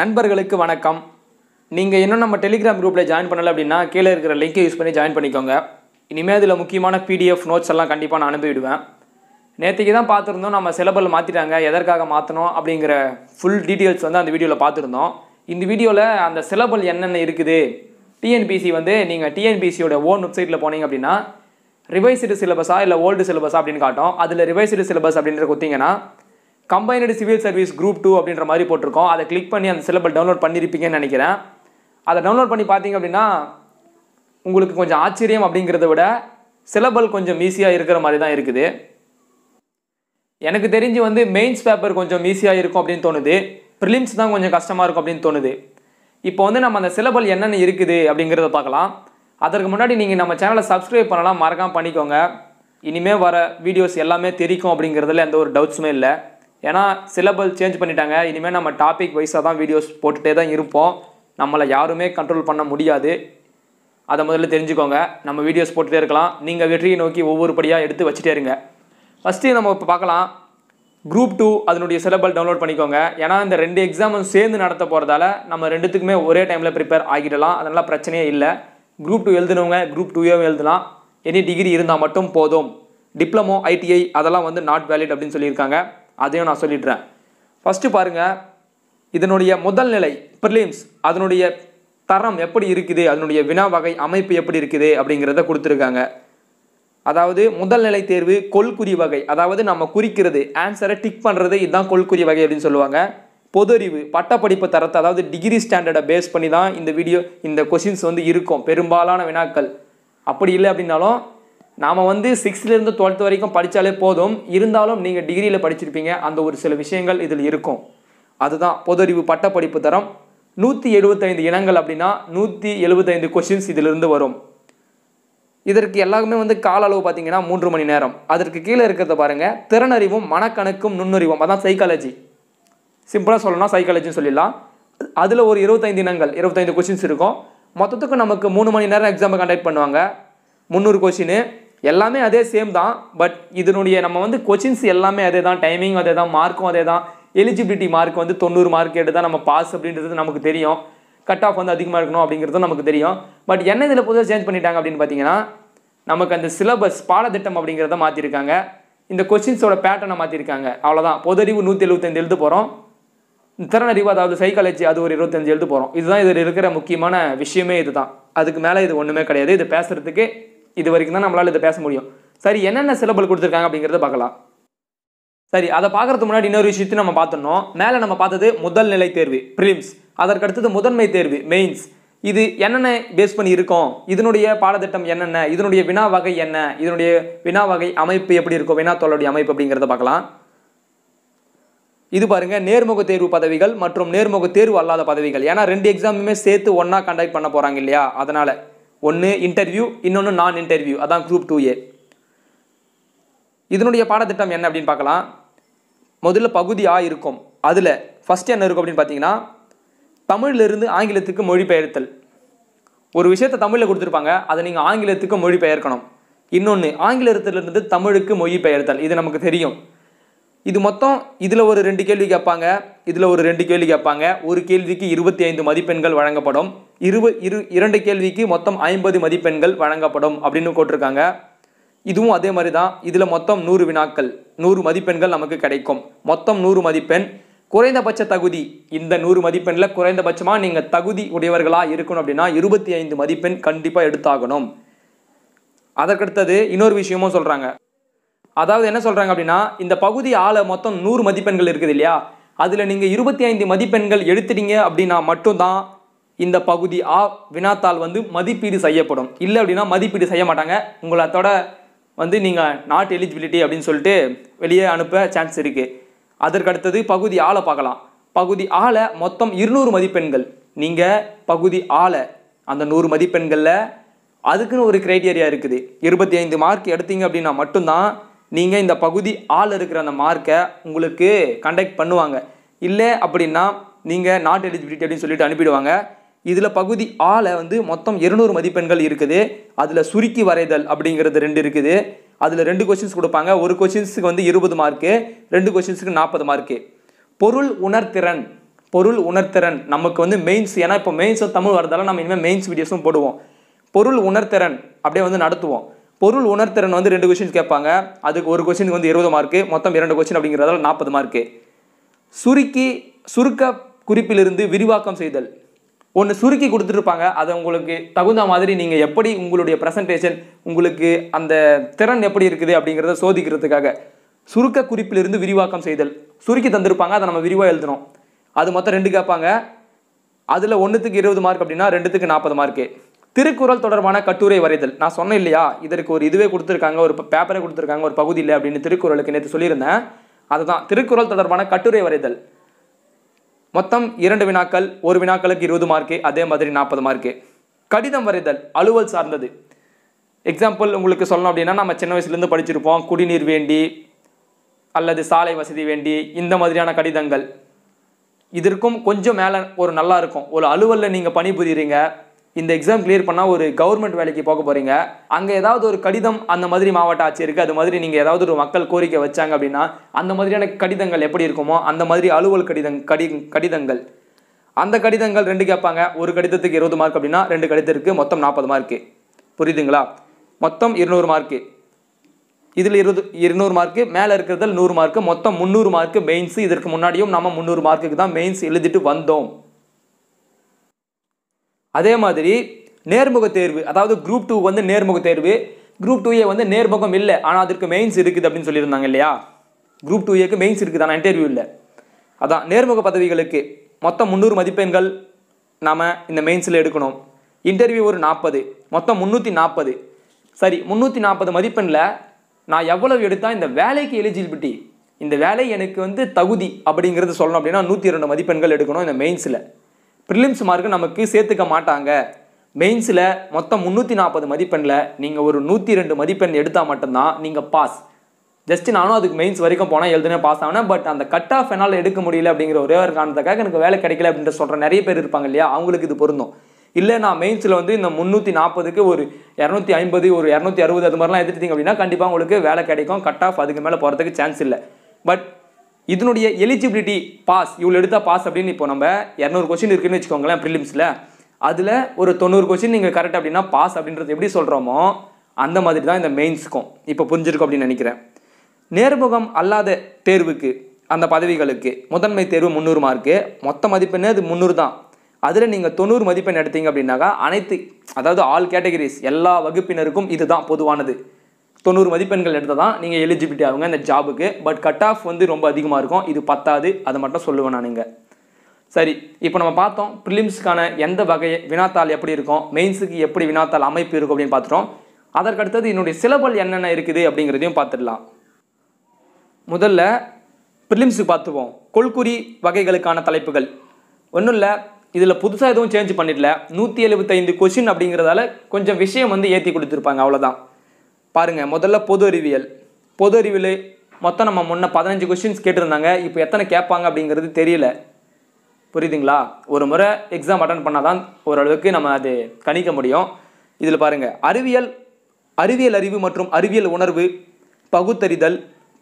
நண்பர்களுக்கு வணக்கம் நீங்கள் இன்னும் நம்ம டெலிகிராம் குரூப்பில் ஜாயின் பண்ணலை அப்படின்னா கீழே இருக்கிற லிங்க்கை யூஸ் பண்ணி ஜாயின் பண்ணிக்கோங்க இனிமேல் அதில் முக்கியமான பிடிஎஃப் நோட்ஸ் எல்லாம் கண்டிப்பாக நான் அனுப்பிவிடுவேன் நேற்றுக்கு தான் பார்த்துருந்தோம் நம்ம சிலபல் மாற்றிட்டாங்க எதற்காக மாற்றணும் அப்படிங்கிற ஃபுல் டீட்டெயில்ஸ் வந்து அந்த வீடியோவில் பார்த்துருந்தோம் இந்த வீடியோவில் அந்த சிலபல் என்னென்ன இருக்குது டிஎன்பிசி வந்து நீங்கள் டிஎன்பிசியோட ஓன் வெப்சைட்டில் போனீங்க அப்படின்னா ரிவைஸ்டு சிலபஸா இல்லை ஓல்டு சிலபஸா அப்படின்னு காட்டும் அதில் ரிவைஸ்டு சிலபஸ் அப்படின்ற கொடுத்தீங்கன்னா combined civil service group two அப்படின்ற மாதிரி போட்டிருக்கோம் அதை கிளிக் பண்ணி அந்த சிலபஸ் டவுன்லோட் பண்ணியிருப்பீங்கன்னு நினைக்கிறேன் அதை டவுன்லோட் பண்ணி பார்த்தீங்க அப்படின்னா உங்களுக்கு கொஞ்சம் ஆச்சரியம் அப்படிங்கிறத விட சிலபல் கொஞ்சம் ஈஸியாக இருக்கிற மாதிரி தான் இருக்குது எனக்கு தெரிஞ்சு வந்து மெயின்ஸ் பேப்பர் கொஞ்சம் ஈஸியாக இருக்கும் அப்படின்னு தோணுது ப்ரிலிம்ஸ் தான் கொஞ்சம் கஷ்டமாக இருக்கும் அப்படின்னு தோணுது இப்போ வந்து நம்ம அந்த சிலபல் என்னென்ன இருக்குது அப்படிங்கிறத பார்க்கலாம் அதற்கு முன்னாடி நீங்கள் நம்ம சேனலை சப்ஸ்கிரைப் பண்ணலாம் மறக்காமல் பண்ணிக்கோங்க இனிமேல் வர வீடியோஸ் எல்லாமே தெரிக்கும் அப்படிங்கிறதுல எந்த ஒரு டவுட்ஸுமே இல்லை ஏன்னா சிலபல் சேஞ்ச் பண்ணிட்டாங்க இனிமேல் நம்ம டாபிக் வைஸாக தான் வீடியோஸ் போட்டுகிட்டே தான் இருப்போம் நம்மளை யாருமே கண்ட்ரோல் பண்ண முடியாது அதை முதல்ல தெரிஞ்சுக்கோங்க நம்ம வீடியோஸ் போட்டுகிட்டே இருக்கலாம் நீங்கள் வெற்றியை நோக்கி ஒவ்வொரு படியாக எடுத்து வச்சுட்டே இருங்க ஃபஸ்ட்டு நம்ம இப்போ பார்க்கலாம் குரூப் டூ அதனுடைய சிலபல் டவுன்லோட் பண்ணிக்கோங்க ஏன்னா இந்த ரெண்டு எக்ஸாமும் சேர்ந்து நடத்த போகிறதால நம்ம ரெண்டுத்துக்குமே ஒரே டைமில் ப்ரிப்பேர் ஆகிடலாம் அதனால் பிரச்சனையே இல்லை குரூப் டூ எழுதுனவங்க குரூப் டூவே எழுதலாம் எனி டிகிரி இருந்தால் மட்டும் போதும் டிப்ளமோ ஐடிஐ அதெல்லாம் வந்து நாட் வேலிட் அப்படின்னு சொல்லியிருக்காங்க அதையும் நான் சொல்லிடுறேன் ஃபஸ்ட்டு பாருங்கள் இதனுடைய முதல் நிலை ப்ரிலிம்ஸ் அதனுடைய தரம் எப்படி இருக்குது அதனுடைய வினா வகை அமைப்பு எப்படி இருக்குது அப்படிங்கிறத கொடுத்துருக்காங்க அதாவது முதல் நிலை தேர்வு கொள்குறி வகை அதாவது நம்ம குறிக்கிறது ஆன்சரை டிக் பண்ணுறது இதுதான் கொள்குறி வகை அப்படின்னு சொல்லுவாங்க பொது அறிவு பட்டப்படிப்பு தரத்தை அதாவது டிகிரி ஸ்டாண்டர்டை பேஸ் பண்ணி தான் இந்த வீடியோ இந்த கொஷின்ஸ் வந்து இருக்கும் பெரும்பாலான வினாக்கள் அப்படி இல்லை அப்படின்னாலும் நாம் வந்து சிக்ஸ்த்லேருந்து டுவெல்த் வரைக்கும் படித்தாலே போதும் இருந்தாலும் நீங்கள் டிகிரியில் படிச்சிருப்பீங்க அந்த ஒரு சில விஷயங்கள் இதில் இருக்கும் அதுதான் பொதறிவு பட்டப்படிப்பு தரம் நூற்றி எழுபத்தைந்து இனங்கள் அப்படின்னா நூற்றி எழுபத்தைந்து கொஷின்ஸ் இதிலிருந்து வரும் இதற்கு எல்லாமே வந்து கால அளவு பார்த்தீங்கன்னா மூன்று மணி நேரம் அதற்கு கீழே இருக்கிறத பாருங்கள் திறனறிவும் மனக்கணக்கும் நுண்ணறிவும் அதான் சைக்காலஜி சிம்பிளாக சொல்லணும்னா சைக்காலஜின்னு சொல்லிடலாம் அதில் ஒரு இருபத்தைந்து இனங்கள் இருபத்தைந்து கொஷின்ஸ் இருக்கும் மொத்தத்துக்கு நமக்கு மூணு மணி நேரம் எக்ஸாமை கண்டக்ட் பண்ணுவாங்க முந்நூறு கொஷின் எல்லாமே அதே சேம் தான் பட் இதனுடைய நம்ம வந்து கொஷின்ஸ் எல்லாமே அதே தான் டைமிங் அதே தான் மார்க்கும் அதே தான் எலிஜிபிலிட்டி மார்க் வந்து தொண்ணூறு மார்க் எடுத்து தான் நம்ம பாஸ் அப்படின்றது நமக்கு தெரியும் கட் ஆஃப் வந்து அதிகமாக இருக்கணும் அப்படிங்கிறதும் நமக்கு தெரியும் பட் என்ன இதில் புதுசாக சேஞ்ச் பண்ணிட்டாங்க அப்படின்னு பார்த்தீங்கன்னா நமக்கு அந்த சிலபஸ் பாடத்திட்டம் அப்படிங்கிறத மாற்றிருக்காங்க இந்த கொஸ்டின்ஸோட பேட்டர்னை மாற்றிருக்காங்க அவ்வளோதான் பொதறிவு நூற்றி எழுபத்தஞ்சு எழுது போகிறோம் திறனறிவு அதாவது சைக்காலஜி அது ஒரு இருபத்தஞ்சு எழுது போகிறோம் இதுதான் இதில் இருக்கிற முக்கியமான விஷயமே இதுதான் அதுக்கு மேலே இது ஒன்றுமே கிடையாது இது பேசுகிறதுக்கு இது வரைக்கும் தான் நம்மளால் இதை பேச முடியும் சரி என்னென்ன சிலபல் கொடுத்துருக்காங்க அப்படிங்கிறத பார்க்கலாம் சரி அதை பார்க்கறதுக்கு முன்னாடி இன்னொரு விஷயத்தையும் நம்ம பார்த்துடணும் மேலே நம்ம பார்த்தது முதல் நிலை தேர்வு ப்ரிலிம்ஸ் அதற்கடுத்தது முதன்மை தேர்வு மெயின்ஸ் இது என்னென்ன பேஸ் பண்ணி இருக்கும் இதனுடைய பாடத்திட்டம் என்னென்ன இதனுடைய வினா வகை என்ன இதனுடைய வினா வகை அமைப்பு எப்படி இருக்கும் வினாத்தொள்ளோடைய அமைப்பு அப்படிங்கிறத பார்க்கலாம் இது பாருங்க நேர்முக தேர்வு பதவிகள் மற்றும் நேர்முக தேர்வு அல்லாத பதவிகள் ஏன்னா ரெண்டு எக்ஸாமுமே சேர்த்து ஒன்றா கண்டக்ட் பண்ண போகிறாங்க இல்லையா அதனால் ஒன்று இன்டர்வியூ இன்னொன்று நான் இன்டர்வியூ அதான் குரூப் டூ ஏ இதனுடைய பாடத்திட்டம் என்ன அப்படின்னு பார்க்கலாம் முதல்ல பகுதி ஆ இருக்கும் அதில் ஃபஸ்ட் என்ன இருக்கும் அப்படின்னு பார்த்தீங்கன்னா தமிழிலிருந்து ஆங்கிலத்துக்கு மொழிபெயர்த்தல் ஒரு விஷயத்தை தமிழில் கொடுத்துருப்பாங்க அதை நீங்கள் ஆங்கிலத்துக்கு மொழிபெயர்க்கணும் இன்னொன்று ஆங்கிலத்திலிருந்து தமிழுக்கு மொழிபெயர்த்தல் இது நமக்கு தெரியும் இது மொத்தம் இதில் ஒரு ரெண்டு கேள்வி கேட்பாங்க இதில் ஒரு ரெண்டு கேள்வி கேட்பாங்க ஒரு கேள்விக்கு இருபத்தி ஐந்து மதிப்பெண்கள் வழங்கப்படும் இருவ இரு இரண்டு கேள்விக்கு மொத்தம் ஐம்பது மதிப்பெண்கள் வழங்கப்படும் அப்படின்னு கூட்டிருக்காங்க இதுவும் அதே மாதிரி தான் இதில் மொத்தம் நூறு வினாக்கள் நூறு மதிப்பெண்கள் நமக்கு கிடைக்கும் மொத்தம் நூறு மதிப்பெண் குறைந்தபட்ச தகுதி இந்த நூறு மதிப்பெண்ணில் குறைந்தபட்சமாக நீங்கள் தகுதி உடையவர்களாக இருக்கணும் அப்படின்னா இருபத்தி ஐந்து மதிப்பெண் கண்டிப்பாக எடுத்தாகணும் அதற்கடுத்தது இன்னொரு விஷயமும் சொல்கிறாங்க அதாவது என்ன சொல்கிறாங்க அப்படின்னா இந்த பகுதி ஆளை மொத்தம் நூறு மதிப்பெண்கள் இருக்குது இல்லையா அதில் நீங்கள் இருபத்தி ஐந்து மதிப்பெண்கள் எடுத்துட்டீங்க அப்படின்னா மட்டும்தான் இந்த பகுதி ஆ வினாத்தாள் வந்து மதிப்பீடு செய்யப்படும் இல்லை அப்படின்னா மதிப்பீடு செய்ய மாட்டாங்க உங்களை வந்து நீங்கள் நாட் எலிஜிபிலிட்டி அப்படின்னு சொல்லிட்டு வெளியே அனுப்ப சான்ஸ் இருக்குது அதற்கு அடுத்தது பகுதி ஆளை பார்க்கலாம் பகுதி ஆளை மொத்தம் இருநூறு மதிப்பெண்கள் நீங்கள் பகுதி ஆளை அந்த நூறு மதிப்பெண்களில் அதுக்குன்னு ஒரு க்ரைட்டீரியா இருக்குது இருபத்தி ஐந்து மார்க் எடுத்தீங்க அப்படின்னா மட்டும்தான் நீங்கள் இந்த பகுதி ஆள் இருக்கிற அந்த மார்க்கை உங்களுக்கு கண்டக்ட் பண்ணுவாங்க இல்லை அப்படின்னா நீங்கள் நாட் எலிஜிபிலிட்டி அப்படின்னு சொல்லிட்டு அனுப்பிடுவாங்க இதில் பகுதி ஆல வந்து மொத்தம் இருநூறு மதிப்பெண்கள் இருக்குது அதில் சுருக்கி வரைதல் அப்படிங்கிறது ரெண்டு இருக்குது அதில் ரெண்டு கொஷின்ஸ் கொடுப்பாங்க ஒரு கொஷின்ஸுக்கு வந்து இருபது மார்க்கு ரெண்டு கொஷின்ஸுக்கு நாற்பது மார்க்கு பொருள் உணர்திறன் பொருள் உணர்திறன் நமக்கு வந்து மெயின்ஸ் ஏன்னா இப்போ மெயின்ஸ் தமிழ் வரதால நம்ம இனிமேல் மெயின்ஸ் வீடியோஸும் போடுவோம் பொருள் உணர்திறன் அப்படியே வந்து நடத்துவோம் பொருள் உணர்திறன் வந்து ரெண்டு கொஷின்ஸ் கேட்பாங்க அதுக்கு ஒரு கொஷினுக்கு வந்து இருபது மார்க்கு மொத்தம் இரண்டு கொஷின் அப்படிங்கிறதால நாற்பது மார்க்கு சுருக்கி சுருக்க குறிப்பிலிருந்து விரிவாக்கம் செய்தல் ஒன்று சுருக்கி கொடுத்துருப்பாங்க அதை உங்களுக்கு தகுந்த மாதிரி நீங்கள் எப்படி உங்களுடைய ப்ரெசன்டேஷன் உங்களுக்கு அந்த திறன் எப்படி இருக்குது அப்படிங்கிறத சோதிக்கிறதுக்காக சுருக்க குறிப்பிலிருந்து விரிவாக்கம் செய்தல் சுருக்கி தந்திருப்பாங்க அதை நம்ம விரிவாக எழுதுகிறோம் அது மொத்தம் ரெண்டு கேட்பாங்க அதில் ஒன்றுத்துக்கு இருபது மார்க் அப்படின்னா ரெண்டுத்துக்கு நாற்பது மார்க்கு திருக்குறள் தொடர்பான கட்டுரை வரைதல் நான் சொன்னேன் இல்லையா இதற்கு ஒரு இதுவே கொடுத்துருக்காங்க ஒரு பேப்பரே கொடுத்துருக்காங்க ஒரு பகுதி இல்லை அப்படின்னு திருக்குறளுக்கு நேற்று சொல்லியிருந்தேன் அதுதான் திருக்குறள் தொடர்பான கட்டுரை வரைதல் மொத்தம் இரண்டு வினாக்கள் ஒரு வினாக்களுக்கு இருபது மார்க்கு அதே மாதிரி நாற்பது மார்க்கு கடிதம் வரைதல் அலுவல் சார்ந்தது எக்ஸாம்பிள் உங்களுக்கு சொல்லணும் அப்படின்னா நம்ம சின்ன வயசுலேருந்து படிச்சிருப்போம் குடிநீர் வேண்டி அல்லது சாலை வசதி வேண்டி இந்த மாதிரியான கடிதங்கள் இதற்கும் கொஞ்சம் மேலே ஒரு நல்லா இருக்கும் ஒரு அலுவலில் நீங்கள் பணிபுரியுறீங்க இந்த எக்ஸாம் கிளியர் பண்ணால் ஒரு கவர்மெண்ட் வேலைக்கு போக போகிறீங்க அங்கே ஏதாவது ஒரு கடிதம் அந்த மாதிரி மாவட்ட ஆட்சியருக்கு அது மாதிரி நீங்கள் ஏதாவது ஒரு மக்கள் கோரிக்கை வச்சாங்க அப்படின்னா அந்த மாதிரியான கடிதங்கள் எப்படி இருக்குமோ அந்த மாதிரி அலுவல் கடிதம் கடி கடிதங்கள் அந்த கடிதங்கள் ரெண்டு கேட்பாங்க ஒரு கடிதத்துக்கு இருபது மார்க் அப்படின்னா ரெண்டு கடிதத்துக்கு மொத்தம் நாற்பது மார்க்கு புரியுதுங்களா மொத்தம் இருநூறு மார்க்கு இதில் இருபது இருநூறு மார்க்கு மேலே இருக்கிறதில் நூறு மார்க்கு மொத்தம் முந்நூறு மார்க்கு மெயின்ஸ் இதற்கு முன்னாடியும் நம்ம முந்நூறு மார்க்குக்கு தான் மெயின்ஸ் எழுதிட்டு வந்தோம் அதே மாதிரி நேர்முக தேர்வு அதாவது குரூப் டூ வந்து நேர்முக தேர்வு குரூப் டூ ஏ வந்து நேர்முகம் இல்லை ஆனால் அதற்கு மெயின்ஸ் இருக்குது அப்படின்னு சொல்லியிருந்தாங்க இல்லையா குரூப் டூ ஏக்கு மெயின்ஸ் இருக்குது ஆனால் இன்டர்வியூ இல்லை அதான் நேர்முக பதவிகளுக்கு மொத்தம் முந்நூறு மதிப்பெண்கள் நாம் இந்த மெயின்ஸில் எடுக்கணும் இன்டர்வியூ ஒரு நாற்பது மொத்தம் முந்நூற்றி நாற்பது சரி முந்நூற்றி நாற்பது மதிப்பெண்ணில் நான் எவ்வளவு எடுத்தால் இந்த வேலைக்கு எலிஜிபிலிட்டி இந்த வேலை எனக்கு வந்து தகுதி அப்படிங்கிறது சொல்லணும் அப்படின்னா நூற்றி இரண்டு மதிப்பெண்கள் எடுக்கணும் இந்த மெயின்ஸில் ப்ரிலிம்ஸ் மார்க்கு நமக்கு சேர்த்துக்க மாட்டாங்க மெயின்ஸில் மொத்தம் முந்நூற்றி நாற்பது மதிப்பெண்ணில் நீங்கள் ஒரு நூற்றி ரெண்டு மதிப்பெண் எடுத்தால் மட்டும்தான் நீங்கள் பாஸ் ஜஸ்ட் நானும் அதுக்கு மெயின்ஸ் வரைக்கும் போனால் எழுதுனே பாஸ் ஆகினேன் பட் அந்த கட் ஆஃப் என்னால் எடுக்க முடியல அப்படிங்கிற ஒரே ஒரு காரணத்துக்காக எனக்கு வேலை கிடைக்கல அப்படின்ற சொல்கிற நிறைய பேர் இருப்பாங்க இல்லையா அவங்களுக்கு இது பொருந்தும் இல்லை நான் மெயின்ஸில் வந்து இந்த முந்நூற்றி நாற்பதுக்கு ஒரு இரநூத்தி ஐம்பது ஒரு இரநூத்தி அறுபது அது மாதிரிலாம் எடுத்துட்டீங்க அப்படின்னா கண்டிப்பாக உங்களுக்கு வேலை கிடைக்கும் கட் ஆஃப் அதுக்கு மேலே போகிறதுக்கு சான்ஸ் இல்லை பட் இதனுடைய எலிஜிபிலிட்டி பாஸ் இவ்வளோ எடுத்தால் பாஸ் அப்படின்னு இப்போ நம்ம இரநூறு கொஸ்டின் இருக்குன்னு வச்சுக்கோங்களேன் ப்ரிலிம்ஸில் அதில் ஒரு தொண்ணூறு கொஸ்டின் நீங்கள் கரெக்ட் அப்படின்னா பாஸ் அப்படின்றது எப்படி சொல்கிறோமோ அந்த மாதிரி தான் இந்த மெயின்ஸுக்கும் இப்போ புரிஞ்சிருக்கும் அப்படின்னு நினைக்கிறேன் நேர்முகம் அல்லாத தேர்வுக்கு அந்த பதவிகளுக்கு முதன்மை தேர்வு முந்நூறு மார்க்கு மொத்த மதிப்பெண்ணே அது முந்நூறு தான் அதில் நீங்கள் தொண்ணூறு மதிப்பெண் எடுத்தீங்க அப்படின்னாக்கா அனைத்து அதாவது ஆல் கேட்டகரிஸ் எல்லா வகுப்பினருக்கும் இதுதான் பொதுவானது தொண்ணூறு மதிப்பெண்கள் எடுத்தால் தான் நீங்கள் எலிஜிபிலிட்டி ஆகுங்க இந்த ஜாபுக்கு பட் கட் ஆஃப் வந்து ரொம்ப அதிகமாக இருக்கும் இது பத்தாது அதை மட்டும் சொல்லுவேன் நான் இங்கே சரி இப்போ நம்ம பார்த்தோம் ப்ரிலிம்ஸுக்கான எந்த வகை வினாத்தாள் எப்படி இருக்கும் மெயின்ஸுக்கு எப்படி வினாத்தாள் அமைப்பு இருக்கும் அப்படின்னு பார்த்துட்டோம் அதற்கடுத்தது என்னுடைய சிலபல் என்னென்ன இருக்குது அப்படிங்கிறதையும் பார்த்துடலாம் முதல்ல ப்ரிலிம்ஸுக்கு பார்த்துவோம் கொள்குறி வகைகளுக்கான தலைப்புகள் ஒன்றும் இல்லை இதில் புதுசாக எதுவும் சேஞ்ச் பண்ணிடல நூற்றி எழுபத்தைந்து கொஷின் அப்படிங்கிறதால கொஞ்சம் விஷயம் வந்து ஏற்றி கொடுத்துருப்பாங்க அவ்வளோதான் பாருங்கள் முதல்ல பொது அறிவியல் பொது அறிவியல் மொத்தம் நம்ம முன்ன பதினஞ்சு கொஸ்டின்ஸ் கேட்டிருந்தாங்க இப்போ எத்தனை கேட்பாங்க அப்படிங்கிறது தெரியல புரியுதுங்களா ஒரு முறை எக்ஸாம் அட்டன் பண்ணால் தான் ஓரளவுக்கு நம்ம அது கணிக்க முடியும் இதில் பாருங்கள் அறிவியல் அறிவியல் அறிவு மற்றும் அறிவியல் உணர்வு பகுத்தறிதல்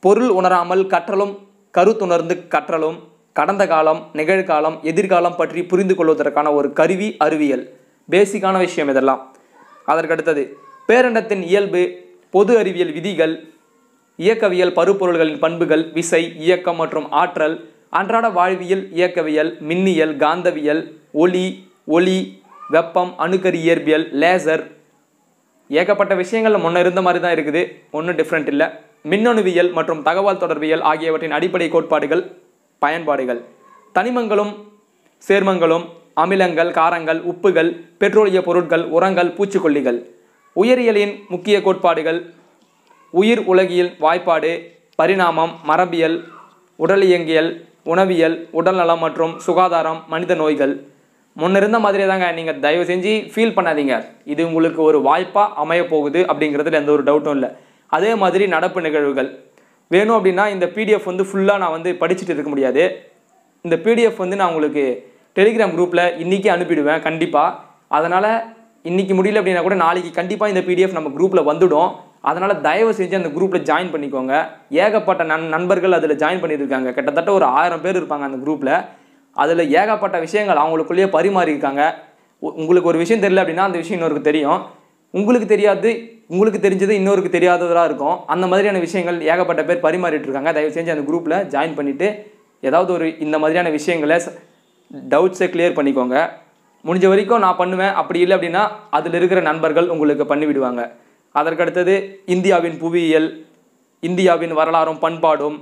பொருள் உணராமல் கற்றலும் கருத்துணர்ந்து கற்றலும் கடந்த காலம் நிகழ்காலம் எதிர்காலம் பற்றி புரிந்து கொள்வதற்கான ஒரு கருவி அறிவியல் பேசிக்கான விஷயம் இதெல்லாம் அதற்கடுத்தது பேரண்டத்தின் இயல்பு பொது அறிவியல் விதிகள் இயக்கவியல் பருப்பொருள்களின் பண்புகள் விசை இயக்கம் மற்றும் ஆற்றல் அன்றாட வாழ்வியல் இயக்கவியல் மின்னியல் காந்தவியல் ஒளி ஒளி வெப்பம் அணுக்கரி இயற்பியல் லேசர் ஏகப்பட்ட விஷயங்கள் முன்ன இருந்த மாதிரி தான் இருக்குது ஒன்றும் டிஃப்ரெண்ட் இல்லை மின்னணுவியல் மற்றும் தகவல் தொடர்பியல் ஆகியவற்றின் அடிப்படை கோட்பாடுகள் பயன்பாடுகள் தனிமங்களும் சேர்மங்களும் அமிலங்கள் காரங்கள் உப்புகள் பெட்ரோலிய பொருட்கள் உரங்கள் பூச்சிக்கொல்லிகள் உயிரியலின் முக்கிய கோட்பாடுகள் உயிர் உலகியல் வாய்ப்பாடு பரிணாமம் மரபியல் உடலியங்கியல் உணவியல் உடல்நலம் மற்றும் சுகாதாரம் மனித நோய்கள் முன்னிருந்த மாதிரியே தாங்க நீங்கள் தயவு செஞ்சு ஃபீல் பண்ணாதீங்க இது உங்களுக்கு ஒரு வாய்ப்பாக அமைய போகுது அப்படிங்கிறதுல எந்த ஒரு டவுட்டும் இல்லை அதே மாதிரி நடப்பு நிகழ்வுகள் வேணும் அப்படின்னா இந்த பிடிஎஃப் வந்து ஃபுல்லாக நான் வந்து படிச்சுட்டு இருக்க முடியாது இந்த பிடிஎஃப் வந்து நான் உங்களுக்கு டெலிகிராம் குரூப்பில் இன்றைக்கி அனுப்பிடுவேன் கண்டிப்பாக அதனால் இன்றைக்கி முடியல அப்படின்னா கூட நாளைக்கு கண்டிப்பாக இந்த பிடிஎஃப் நம்ம குரூப்பில் வந்துடும் அதனால் தயவு செஞ்சு அந்த குரூப்பில் ஜாயின் பண்ணிக்கோங்க ஏகப்பட்ட நண் நண்பர்கள் அதில் ஜாயின் பண்ணியிருக்காங்க கிட்டத்தட்ட ஒரு ஆயிரம் பேர் இருப்பாங்க அந்த குரூப்பில் அதில் ஏகப்பட்ட விஷயங்கள் அவங்களுக்குள்ளேயே பரிமாறியிருக்காங்க உங்களுக்கு ஒரு விஷயம் தெரியல அப்படின்னா அந்த விஷயம் இன்னொருக்கு தெரியும் உங்களுக்கு தெரியாது உங்களுக்கு தெரிஞ்சது இன்னொருக்கு தெரியாததாக இருக்கும் அந்த மாதிரியான விஷயங்கள் ஏகப்பட்ட பேர் பரிமாறிட்டு இருக்காங்க தயவு செஞ்சு அந்த குரூப்பில் ஜாயின் பண்ணிவிட்டு ஏதாவது ஒரு இந்த மாதிரியான விஷயங்களை டவுட்ஸை கிளியர் பண்ணிக்கோங்க முடிஞ்ச வரைக்கும் நான் பண்ணுவேன் அப்படி இல்லை அப்படின்னா அதில் இருக்கிற நண்பர்கள் உங்களுக்கு பண்ணிவிடுவாங்க அதற்கடுத்தது இந்தியாவின் புவியியல் இந்தியாவின் வரலாறும் பண்பாடும்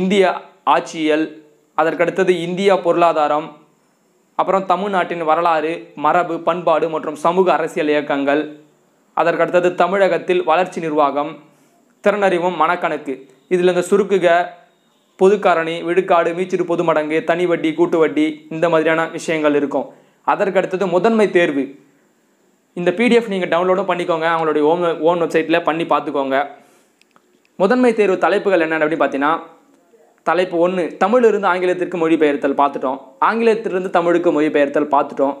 இந்திய ஆட்சியல் அதற்கடுத்தது இந்தியா பொருளாதாரம் அப்புறம் தமிழ்நாட்டின் வரலாறு மரபு பண்பாடு மற்றும் சமூக அரசியல் இயக்கங்கள் அதற்கடுத்தது தமிழகத்தில் வளர்ச்சி நிர்வாகம் திறனறிவும் மனக்கணக்கு இதில் இந்த சுருக்குக பொதுக்காரணி விழுக்காடு மீச்சிறு பொதுமடங்கு தனி வட்டி கூட்டு வட்டி இந்த மாதிரியான விஷயங்கள் இருக்கும் அதற்கு அடுத்தது முதன்மை தேர்வு இந்த பிடிஎஃப் நீங்கள் டவுன்லோடும் பண்ணிக்கோங்க அவங்களுடைய ஓம் ஓன் வெப்சைட்டில் பண்ணி பார்த்துக்கோங்க முதன்மை தேர்வு தலைப்புகள் என்னென்ன அப்படின்னு பார்த்தீங்கன்னா தலைப்பு ஒன்று தமிழிலிருந்து ஆங்கிலத்திற்கு மொழிபெயர்த்தல் பார்த்துட்டோம் ஆங்கிலத்திலிருந்து தமிழுக்கு மொழிபெயர்த்தல் பார்த்துட்டோம்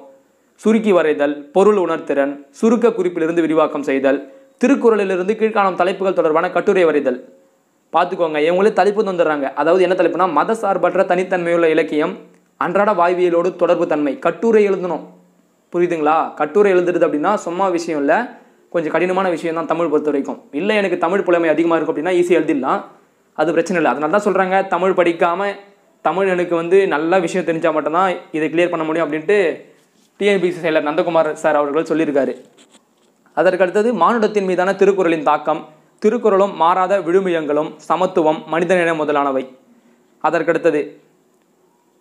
சுருக்கி வரைதல் பொருள் உணர்திறன் சுருக்க குறிப்பிலிருந்து விரிவாக்கம் செய்தல் திருக்குறளிலிருந்து கீழ்காணும் தலைப்புகள் தொடர்பான கட்டுரை வரைதல் பார்த்துக்கோங்க இவங்களே தலைப்பு தந்துடுறாங்க அதாவது என்ன தலைப்புனா மத சார்பற்ற தனித்தன்மையுள்ள இலக்கியம் அன்றாட வாய்வியலோடு தொடர்பு தன்மை கட்டுரை எழுதணும் புரியுதுங்களா கட்டுரை எழுதுறது அப்படின்னா சும்மா விஷயம் இல்லை கொஞ்சம் கடினமான விஷயம் தான் தமிழ் பொறுத்த வரைக்கும் இல்லை எனக்கு தமிழ் புலமை அதிகமாக இருக்கும் அப்படின்னா ஈஸியாக எழுதிடலாம் அது பிரச்சனை இல்லை அதனால தான் சொல்கிறாங்க தமிழ் படிக்காமல் தமிழ் எனக்கு வந்து நல்ல விஷயம் தெரிஞ்சால் மட்டும்தான் இதை கிளியர் பண்ண முடியும் அப்படின்ட்டு டிஎன்பிசி செயலர் நந்தகுமார் சார் அவர்கள் சொல்லியிருக்காரு அதற்கு அடுத்தது மானுடத்தின் மீதான திருக்குறளின் தாக்கம் திருக்குறளும் மாறாத விழுமியங்களும் சமத்துவம் மனிதநேயம் முதலானவை அதற்கடுத்தது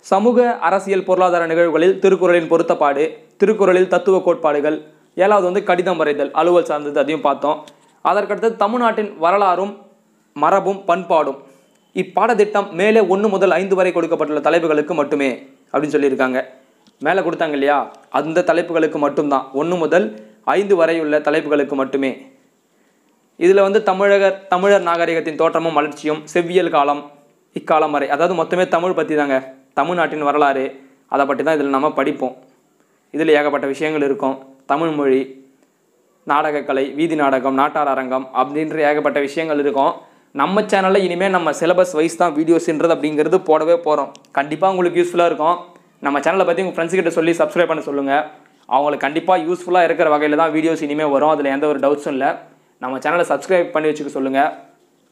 சமூக அரசியல் பொருளாதார நிகழ்வுகளில் திருக்குறளின் பொருத்தப்பாடு திருக்குறளில் தத்துவ கோட்பாடுகள் ஏழாவது வந்து கடிதம் வரைதல் அலுவல் சார்ந்தது அதையும் பார்த்தோம் அதற்கடுத்து தமிழ்நாட்டின் வரலாறும் மரபும் பண்பாடும் இப்பாடத்திட்டம் மேலே ஒன்று முதல் ஐந்து வரை கொடுக்கப்பட்டுள்ள தலைப்புகளுக்கு மட்டுமே அப்படின்னு சொல்லியிருக்காங்க மேலே கொடுத்தாங்க இல்லையா அந்த தலைப்புகளுக்கு மட்டும்தான் ஒன்று முதல் ஐந்து வரை உள்ள தலைப்புகளுக்கு மட்டுமே இதில் வந்து தமிழகர் தமிழர் நாகரிகத்தின் தோற்றமும் வளர்ச்சியும் செவ்வியல் காலம் இக்காலம் வரை அதாவது மொத்தமே தமிழ் பற்றி தாங்க தமிழ்நாட்டின் வரலாறு அதை பற்றி தான் இதில் நம்ம படிப்போம் இதில் ஏகப்பட்ட விஷயங்கள் இருக்கும் தமிழ்மொழி நாடகக்கலை வீதி நாடகம் நாட்டார் அரங்கம் அப்படின்ற ஏகப்பட்ட விஷயங்கள் இருக்கும் நம்ம சேனலில் இனிமேல் நம்ம சிலபஸ் வைஸ் தான் வீடியோஸ்ன்றது அப்படிங்கிறது போடவே போகிறோம் கண்டிப்பாக உங்களுக்கு யூஸ்ஃபுல்லாக இருக்கும் நம்ம சேனலை பற்றி உங்கள் ஃப்ரெண்ட்ஸ்கிட்ட சொல்லி சப்ஸ்கிரைப் பண்ண சொல்லுங்கள் அவங்களுக்கு கண்டிப்பாக யூஸ்ஃபுல்லாக இருக்கிற வகையில் தான் வீடியோஸ் இனிமேல் வரும் அதில் எந்த ஒரு டவுட்ஸும் இல்லை நம்ம சேனலை சப்ஸ்கிரைப் பண்ணி வச்சுக்க சொல்லுங்கள்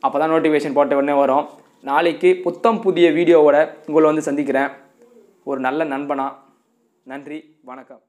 அப்போ தான் நோட்டிஃபிகேஷன் போட்ட உடனே வரும் நாளைக்கு புத்தம் புதிய வீடியோவோட உங்களை வந்து சந்திக்கிறேன் ஒரு நல்ல நண்பனா நன்றி வணக்கம்